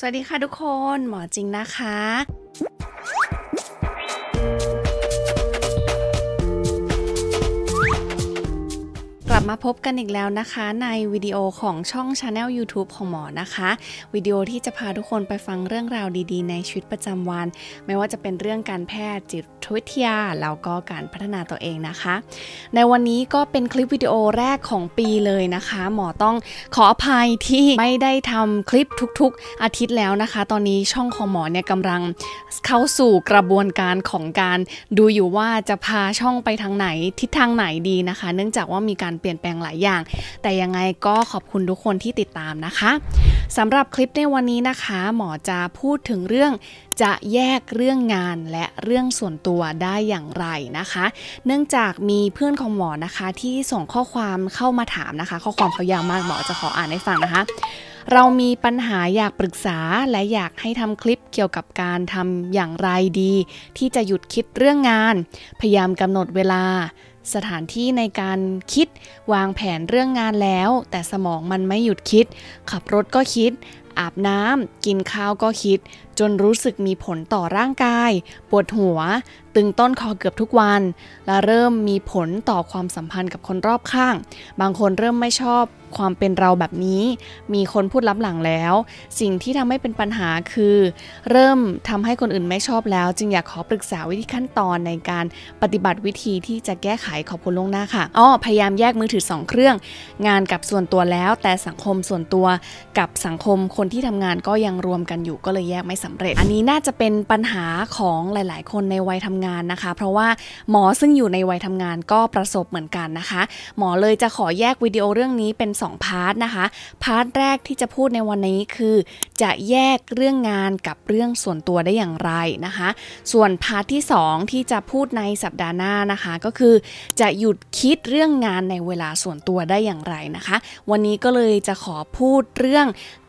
สวัสดีค่ะทุกคนหมอจริงนะคะมาพบกันอีกแล้วนะคะในวิดีโอของช่องช anel YouTube ของหมอนะคะวิดีโอที่จะพาทุกคนไปฟังเรื่องราวดี ๆในชีวิตประจำวัน ไม่ว่าจะเป็นเรื่องการแพทย์จิตวิทยาแล้วก็การพัฒนาตัวเองนะคะ ในวันนี้ก็เป็นคลิปวิดีโอแรกของปีเลยนะคะหมอต้องขออภัยที่ไม่ได้ทำคลิปทุกๆ อาทิตย์แล้วนะคะ ตอนนี้ช่องของหมอเนี่ยกำลังเข้าสู่กระบวนการของการดูอยู่ว่าจะพาช่องไปทางไหนทิศทางไหนดีนะคะเนื่องจากว่ามีการเปลี่ยนแปลงหลายอย่าง แต่ยังไงก็ขอบคุณทุกคนที่ติดตามนะคะสำหรับคลิปในวันนี้นะคะ หมอจะพูดถึงเรื่องจะแยกเรื่องงานและเรื่องส่วนตัวได้อย่างไรนะคะ เนื่องจากมีเพื่อนของหมอนะคะ ที่ส่งข้อความเข้ามาถามนะคะ ข้อความเขายาวมากหมอจะขออ่านให้ฟังนะคะ เรามีปัญหาอยากปรึกษาและอยากให้ทำคลิปเกี่ยวกับการทำอย่างไรดี ที่จะหยุดคิดเรื่องงาน พยายามกำหนดเวลาสถานที่ในการคิดวางแผนเรื่องงานแล้ว แต่สมองมันไม่หยุดคิด ขับรถก็คิด อาบน้ำกินข้าวก็คิด จนรู้สึกมีผลต่อร่างกาย ปวดหัวตึงต้นคอเกือบทุกวัน และเริ่มมีผลต่อความสัมพันธ์กับคนรอบข้าง บางคนเริ่มไม่ชอบความเป็นเราแบบนี้ มีคนพูดลับหลังแล้ว สิ่งที่ทำให้เป็นปัญหาคือ เริ่มทำให้คนอื่นไม่ชอบแล้ว จึงอยากขอปรึกษาวิธีขั้นตอนในการปฏิบัติวิธีที่จะแก้ไขขอบคุณล่วงหน้าค่ะอ๋อพยายามแยกมือถือ2เครื่อง งานกับส่วนตัวแล้ว แต่สังคมส่วนตัวกับสังคมคนที่ทำงานก็ยังรวมกันอยู่ก็เลยแยกไม่สำเร็จ อันนี้น่าจะเป็นปัญหาของหลายๆ คนในวัยทำงานานนะคะเพราะว่าหมอซึ่งอยู่ในวัยทำงานก็ประสบเหมือนกันนะคะ หมอเลยจะขอแยกวิดีโอเรื่องนี้เป็น2พาร์ทนะคะพาร์ทแรกที่จะพูดในวันนี้คือจะแยกเรื่องงานกับเรื่องส่วนตัวได้อย่างไรนะคะ ส่วนพาร์ทที่2ที่จะพูดในสัปดาห์หน้านะคะก็คือจะหยุดคิดเรื่องงานในเวลาส่วนตัวได้อย่างไรนะคะ วันนี้ก็เลยจะขอพูดเรื่อง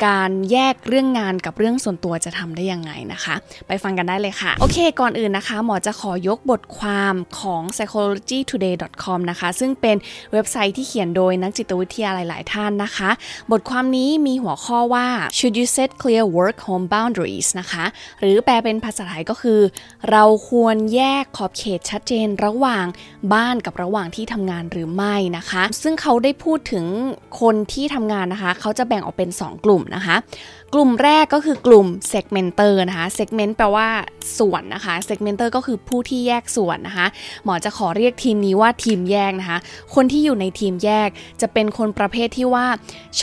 การแยกเรื่องงานกับเรื่องส่วนตัวจะทำได้ยังไงนะคะ ไปฟังกันได้เลยค่ะโอเคก่อนอื่นนะคะ หมอจะขอยกบทความของ psychologytoday.com นะคะ ซึ่งเป็นเว็บไซต์ที่เขียนโดยนักจิตวิทยาหลายๆ ท่านนะคะ บทความนี้มีหัวข้อว่า should you set clear work home boundaries นะคะ หรือแปลเป็นภาษาไทยก็คือ เราควรแยกขอบเขตชัดเจนระหว่างบ้านกับระหว่างที่ทำงานหรือไม่นะคะ ซึ่งเขาได้พูดถึงคนที่ทำงานนะคะ เขาจะแบ่งออกเป็น 2 กลุ่มนะคะกลุ่มแรกก็คือกลุ่ม segmenter นะคะ segment แปลว่าส่วนนะคะ segmenter ก็คือผู้ที่แยกส่วนนะคะหมอจะขอเรียกทีมนี้ว่าทีมแยกนะคะคนที่อยู่ในทีมแยก จะเป็นคนประเภทที่ว่า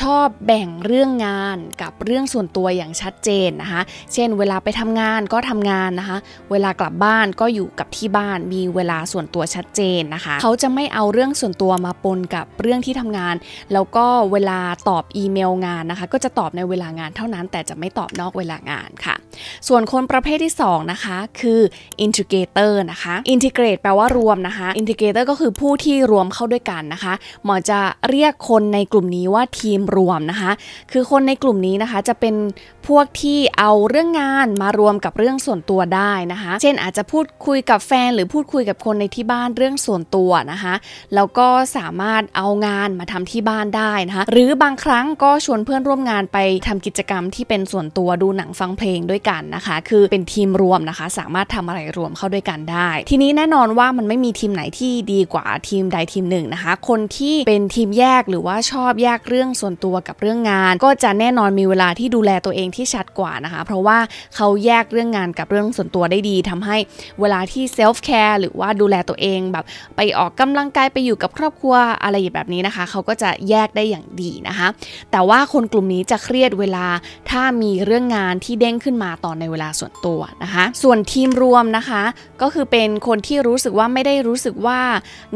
ชอบแบ่งเรื่องงาน กับเรื่องส่วนตัวอย่างชัดเจนนะคะเช่น เวลาไปทำงานก็ทำงานนะคะเวลากลับบ้านก็อยู่กับที่บ้าน มีเวลาส่วนตัวชัดเจนนะคะเขาจะไม่เอาเรื่องส่วนตัวมาปนกับเรื่องที่ทำงาน แล้วก็เวลาตอบอีเมลงานนะคะก็จะตอบในเวลางานเท่านั้นนั้นแต่จะไม่ตอบนอกเวลางานค่ะ ส่วนคนประเภทที่2นะคะคือ integrator นะคะ integrate แปลว่ารวมนะคะ integrator ก็คือผู้ที่รวมเข้าด้วยกันนะคะหมอจะเรียกคนในกลุ่มนี้ว่าทีมรวมนะคะ คือคนในกลุ่มนี้นะคะจะเป็นพวกที่เอาเรื่องงานมารวมกับเรื่องส่วนตัวได้นะคะ เช่นอาจจะพูดคุยกับแฟน หรือพูดคุยกับคนในที่บ้านเรื่องส่วนตัวนะคะ แล้วก็สามารถเอางานมาทำที่บ้านได้นะคะ หรือบางครั้งก็ชวนเพื่อนร่วมงานไปทำกิจกรรมที่เป็นส่วนตัวดูหนังฟังเพลงด้วยกันนะคะ คือเป็นทีมรวมนะคะ สามารถทำอะไรรวมเข้าด้วยกันได้ ทีนี้แน่นอนว่ามันไม่มีทีมไหนที่ดีกว่าทีมใดทีมหนึ่งนะคะคนที่เป็นทีมแยกหรือว่าชอบแยกเรื่องส่วนตัวกับเรื่องงาน ก็จะแน่นอนมีเวลาที่ดูแลตัวเองที่ชัดกว่านะคะ เพราะว่าเขาแยกเรื่องงานกับเรื่องส่วนตัวได้ดี ทำให้เวลาที่เซลฟ์แคร์หรือว่าดูแลตัวเองแบบไปออกกำลังกายไปอยู่กับครอบครัวอะไรแบบนี้นะคะ เขาก็จะแยกได้อย่างดีนะคะ แต่ว่าคนกลุ่มนี้จะเครียดเวลาถ้ามีเรื่องงานที่เด้งขึ้นมาตอนในเวลาส่วนตัวนะคะส่วนทีมรวมนะคะ ก็คือเป็นคนที่รู้สึกว่าไม่ได้รู้สึกว่า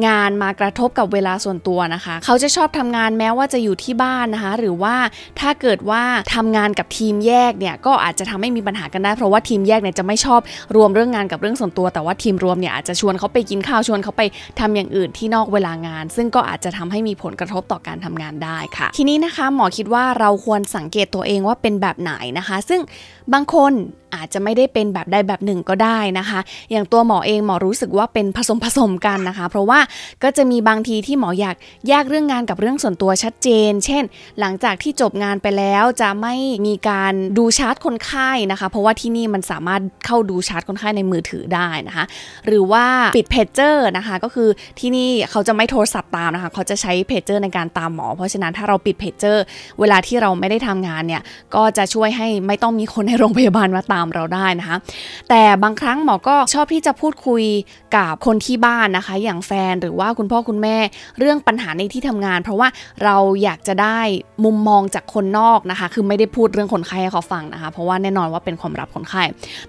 งานมากระทบกับเวลาส่วนตัวนะคะ เขาจะชอบทำงานแม้ว่าจะอยู่ที่บ้านนะคะหรือว่าถ้าเกิดว่าทำงานกับทีมแยกเนี่ยก็อาจจะทำให้มีปัญหากันได้เพราะว่าทีมแยกเนี่ยจะไม่ชอบรวมเรื่องงานกับเรื่องส่วนตัว แต่ว่าทีมรวมเนี่ยอาจจะชวนเขาไปกินข้าวชวนเขาไปทำอย่างอื่นที่นอกเวลางาน ซึ่งก็อาจจะทำให้มีผลกระทบต่อการทำงานได้ค่ะ ทีนี้นะคะหมอคิดว่าเราควรสังเกตตัวเองว่าเป็นเป็นแบบไหนนะคะ ซึ่งบางคนอาจจะไม่ได้เป็นแบบใดแบบหนึ่งก็ได้นะคะ อย่างตัวหมอเองหมอรู้สึกว่าเป็นผสมผสมกันนะคะ เพราะว่าก็จะมีบางทีที่หมออยากแยกเรื่องงานกับเรื่องส่วนตัวชัดเจน เช่น หลังจากที่จบงานไปแล้วจะไม่มีการดูชาร์ตคนไข้นะคะ เพราะว่าที่นี่มันสามารถเข้าดูชาร์ตคนไข้ในมือถือได้นะคะ หรือว่าปิดเพจเจอร์นะคะก็คือที่นี่เขาจะไม่โทรศัพท์ตามนะคะเขาจะใช้เพจเจอร์ในการตามหมอ เพราะฉะนั้นถ้าเราปิดเพจเจอร์เวลาที่เราไม่ได้ทำงานเนี่ยก็จะช่วยให้ไม่ต้องมีคนในโรงพยาบาลมาตามามเราได้นะคะแต่บางครั้งหมอก็ชอบที่จะพูดคุยกับคนที่บ้านนะคะ อย่างแฟนหรือว่าคุณพ่อคุณแม่เรื่องปัญหาในที่ทำงาน เพราะว่าเราอยากจะได้มุมมองจากคนนอกนะคะคือไม่ได้พูดเรื่องคนไข้ให้เขาฟังนะคะ เพราะว่าแน่นอนว่าเป็นความลับคนไข้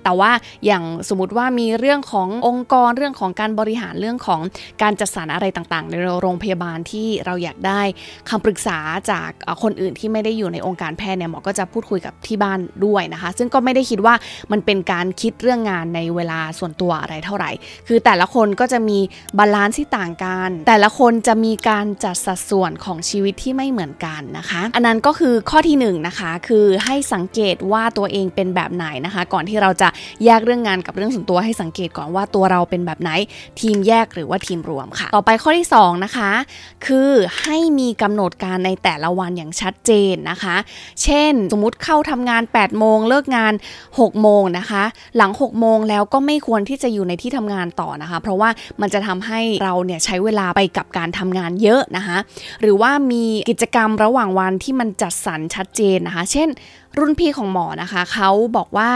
แต่ว่าอย่างสมมติว่ามีเรื่องขององค์กรเรื่องของการบริหารเรื่องของการจัดสรรอะไรต่างๆ ในโรงพยาบาลที่เราอยากได้คำปรึกษาจากคนอื่นที่ไม่ได้อยู่ในองค์การแพทย์เนี่ยหมอก็จะพูดคุยกับที่บ้านด้วยนะคะ ซึ่งก็ไม่ได้คิดว่ามันเป็นการคิดเรื่องงานในเวลาส่วนตัวอะไรเท่าไหร่ คือแต่ละคนก็จะมีบาลานซ์ที่ต่างกัน แต่ละคนจะมีการจัดสัดส่วนของชีวิตที่ไม่เหมือนกันนะคะ อันนั้นก็คือข้อที่1นนะคะ คือให้สังเกตว่าตัวเองเป็นแบบไหนนะคะ ก่อนที่เราจะแยกเรื่องงานกับเรื่องส่วนตัวให้สังเกตก่อนว่าตัวเราเป็นแบบไหน ทีมแยกหรือว่าทีมรวมค่ะ ต่อไปข้อที่2นะคะ คือให้มีกำหนดการในแต่ละวันอย่างชัดเจนนะคะ เช่น สมมติเข้าทำงาน8โมงเลิกงาน 6 6โมงนะคะ หลัง 6 โมงแล้วก็ไม่ควรที่จะอยู่ในที่ทำงานต่อนะคะ เพราะว่ามันจะทำให้เราเนี่ยใช้เวลาไปกับการทำงานเยอะนะคะ หรือว่ามีกิจกรรมระหว่างวันที่มันจัดสรรชัดเจนนะคะ เช่นรุ่นพี่ของหมอนะคะเขาบอกว่า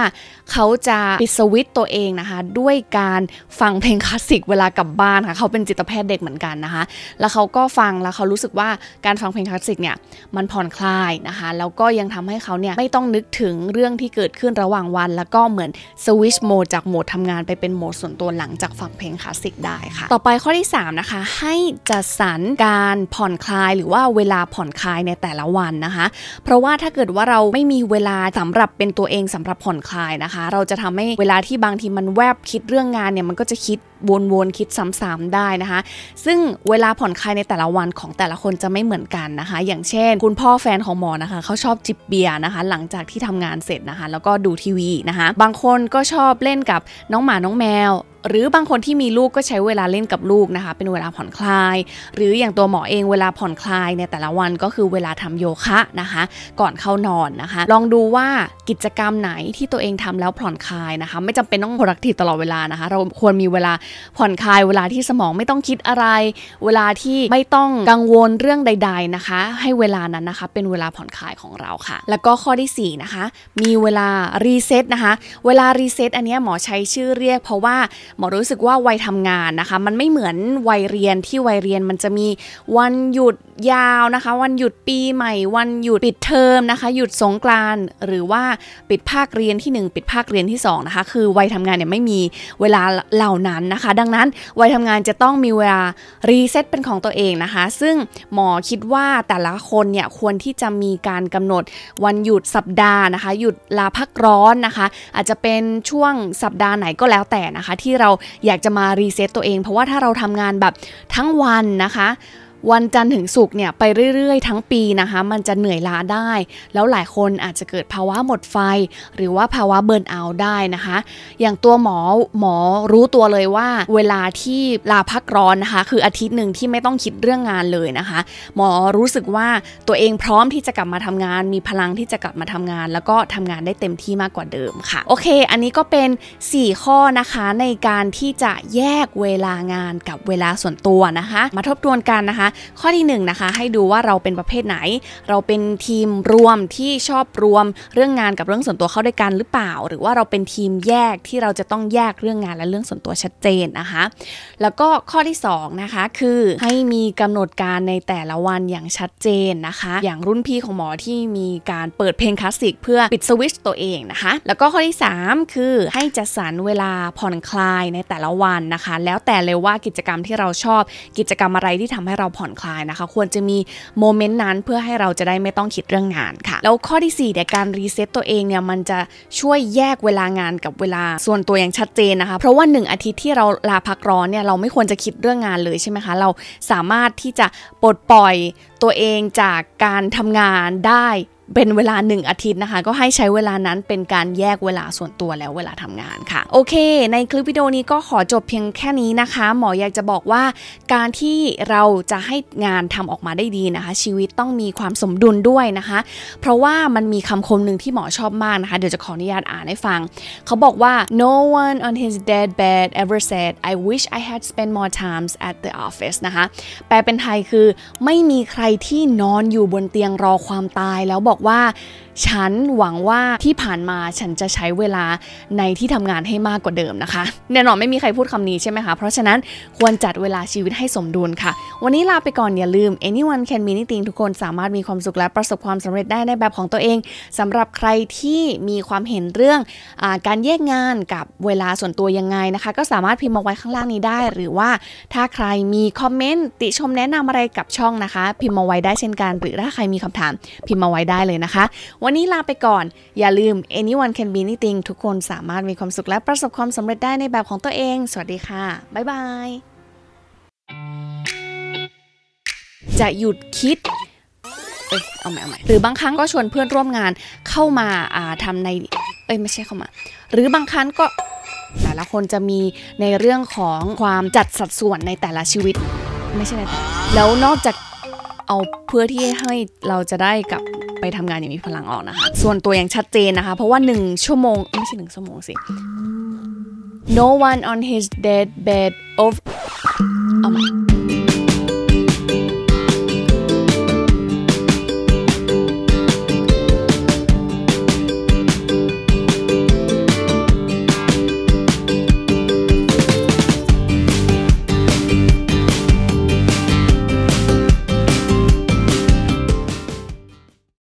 เขาจะปิดสวิตตัวเองนะคะด้วยการฟังเพลงคลาสสิกเวลากลับบ้านค่ะเขาเป็นจิตแพทย์เด็กเหมือนกันนะคะแล้วเขาก็ฟังแล้วเขารู้สึกว่าการฟังเพลงคลาสสิกเนี่ย มันผ่อนคลายนะคะแล้วก็ยังทำให้เขาเนี่ยไม่ต้องนึกถึงเรื่องที่เกิดขึ้นระหว่างวัน แล้วก็เหมือนสวิชโหมดจากโหมดทำงานไปเป็นโหมดส่วนตัวหลังจากฟังเพลงคลาสสิกได้ค่ะต่อไปข้อที่3นะคะให้จัดสรรการผ่อนคลายหรือว่าเวลาผ่อนคลายในแต่ละวันนะคะ เพราะว่าถ้าเกิดว่าเราไม่มีเวลาสำหรับเป็นตัวเองสำหรับผ่อนคลายนะคะ เราจะทำให้เวลาที่บางทีมันแวบคิดเรื่องงานเนี่ย มันก็จะคิดวนๆคิดซ้ำๆได้นะคะ ซึ่งเวลาผ่อนคลายในแต่ละวันของแต่ละคนจะไม่เหมือนกันนะคะ อย่างเช่นคุณพ่อแฟนของหมอนะคะเขาชอบจิบเบียร์นะคะ หลังจากที่ทำงานเสร็จนะคะ แล้วก็ดูทีวีนะคะ บางคนก็ชอบเล่นกับน้องหมาน้องแมวหรือบางคนที่มีลูกก็ใช้เวลาเล่นกับลูกนะคะ เป็นเวลาผ่อนคลาย หรืออย่างตัวหมอเองเวลาผ่อนคลายในแต่ละวันก็คือเวลาทำโยคะนะคะ ก่อนเข้านอนนะคะ ลองดูว่ากิจกรรมไหนที่ตัวเองทำแล้วผ่อนคลายนะคะ ไม่จำเป็นต้อง productive ตลอดเวลานะคะ เราควรมีเวลาผ่อนคลาย เวลาที่สมองไม่ต้องคิดอะไร เวลาที่ไม่ต้องกังวลเรื่องใด ๆ นะคะ ให้เวลานั้นนะคะเป็นเวลาผ่อนคลายของเราค่ะ แล้วก็ข้อที่ 4 นะคะ มีเวลารีเซ็ตนะคะเวลารีเซ็ตอันนี้หมอใช้ชื่อเรียก เพราะว่าหมอรู้สึกว่าวัยทำงานนะคะ มันไม่เหมือนวัยเรียนที่วัยเรียนมันจะมีวันหยุดยาวนะคะ วันหยุดปีใหม่ วันหยุดปิดเทอมนะคะ หยุดสงกรานหรือว่าปิดภาคเรียนที่ 1 ปิดภาคเรียนที่2นะคะคือวัยทำงานเนี่ยไม่มีเวลาเหล่านั้นนะคะ ดังนั้นวัยทำงานจะต้องมีเวลารีเซ็ตเป็นของตัวเองนะคะ ซึ่งหมอคิดว่าแต่ละคนเนี่ยควรที่จะมีการกำหนดวันหยุดสัปดาห์นะคะหยุดลาพักร้อนนะคะ อาจจะเป็นช่วงสัปดาห์ไหนก็แล้วแต่นะคะที่เราเราอยากจะมารีเซ็ตตัวเอง เพราะว่าถ้าเราทำงานแบบทั้งวันนะคะวันจันทร์ถึงศุกร์เนี่ยไปเรื่อยๆ ทั้งปีนะคะ มันจะเหนื่อยล้าได้ แล้วหลายคนอาจจะเกิดภาวะหมดไฟ หรือว่าภาวะเบิร์นเอาได้นะคะ อย่างตัวหมอหมอรู้ตัวเลยว่าเวลาที่ลาพักร้อนนะคะ คืออาทิตย์หนึ่งที่ไม่ต้องคิดเรื่องงานเลยนะคะ หมอรู้สึกว่าตัวเองพร้อมที่จะกลับมาทำงาน มีพลังที่จะกลับมาทำงาน แล้วก็ทำงานได้เต็มที่มากกว่าเดิมค่ะโอเค อันนี้ก็เป็น 4 ข้อนะคะในการที่จะแยกเวลางานกับเวลาส่วนตัวนะคะ มาทบทวนกันนะคะข้อที่1นนะคะให้ดูว่าเราเป็นประเภทไหน เราเป็นทีมรวมที่ชอบรวมเรื่องงานกับเรื่องส่วนตัวเข้าด้วยกันหรือเปล่า หรือว่าเราเป็นทีมแยกที่เราจะต้องแยกเรื่องงานและเรื่องส่วนตัวชัดเจนนะคะแล้วก็ข้อที่2นะคะคือให้มีกำหนดการในแต่ละวันอย่างชัดเจนนะคะอย่างรุ่นพี่ของหมอที่มีการเปิดเพลงคลาสสิกเพื่อปิดสวิตช์ตัวเองนะคะแล้วก็ข้อที่3คือให้จัดสรรเวลาผ่อนคลายในแต่ละวันนะคะแล้วแต่เลยว่ากิจกรรมที่เราชอบกิจกรรมอะไรที่ทำให้เราผ่อนอนคลายนะคะควรจะมีโมเมนต์นั้นเพื่อให้เราจะได้ไม่ต้องคิดเรื่องงานค่ะแล้วข้อที่4เนี่ยการรีเซ็ตตัวเองเนี่ยมันจะช่วยแยกเวลางานกับเวลาส่วนตัวอย่างชัดเจนนะคะ เพราะว่า 1อาทิตย์ที่เราลาพักร้อนเนี่ยเราไม่ควรจะคิดเรื่องงานเลยใช่ไหมคะเราสามารถที่จะปลดปล่อยตัวเองจากการทำงานได้เป็นเวลา 1 อาทิตย์นะคะ ก็ให้ใช้เวลานั้นเป็นการแยกเวลาส่วนตัวแล้วเวลาทำงานค่ะโอเคในคลิปวิดีโอนี้ก็ขอจบเพียงแค่นี้นะคะหมออยากจะบอกว่าการที่เราจะให้งานทำออกมาได้ดีนะคะชีวิตต้องมีความสมดุลด้วยนะคะ เพราะว่ามันมีคำคมหนึ่งที่หมอชอบมากนะคะ เดี๋ยวจะขออนุญาตอ่านให้ฟัง เขาบอกว่า no one on his deathbed ever said I wish I had spent more times at the office นะคะแปลเป็นไทยคือไม่มีใครที่นอนอยู่บนเตียงรอความตายแล้วบอกบอกว่าฉันหวังว่าที่ผ่านมาฉันจะใช้เวลาในที่ทำงานให้มากกว่าเดิมนะคะ แน่นอนไม่มีใครพูดคำนี้ใช่ไหมคะ เพราะฉะนั้นควรจัดเวลาชีวิตให้สมดุลค่ะ วันนี้ลาไปก่อนอย่าลืม anyone can be anything ทุกคนสามารถมีความสุขและประสบความสำเร็จได้ในแบบของตัวเองสำหรับใครที่มีความเห็นเรื่องอการแยกงานกับเวลาส่วนตัวยังไงนะคะ ก็สามารถพิมพ์มาไว้ข้างล่างนี้ได้ หรือว่าถ้าใครมีคอมเมนต์ติชมแนะนำอะไรกับช่องนะคะพิมพ์มาไว้ได้เช่นกัน หรือถ้าใครมีคำถามพิมพ์มาไว้ได้เลยนะคะวันนี้ลาไปก่อน อย่าลืม anyone can be anything ทุกคนสามารถมีความสุขและประสบความสำเร็จได้ในแบบของตัวเอง สวัสดีค่ะ บ๊ายบาย จะหยุดคิด เอ้เอาใหม่ เอาใหม่ หรือบางครั้งก็ชวนเพื่อนร่วมงานเข้ามาอ่าทำใน เอ้ย ไม่ใช่เข้ามา หรือบางครั้งก็แต่ละคนจะมีในเรื่องของความจัดสัดส่วนในแต่ละชีวิต ไม่ใช่ แล้วนอกจากเอาเพื่อที่ให้เราจะได้กับไปทำงานอย่างมีพลังออกนะคะ ส่วนตัวอย่างชัดเจนนะคะ เพราะว่า 1 ชั่วโมง ไม่ใช่หนึ่งชั่วโมงสิ no one on his deathbed of เอาใหม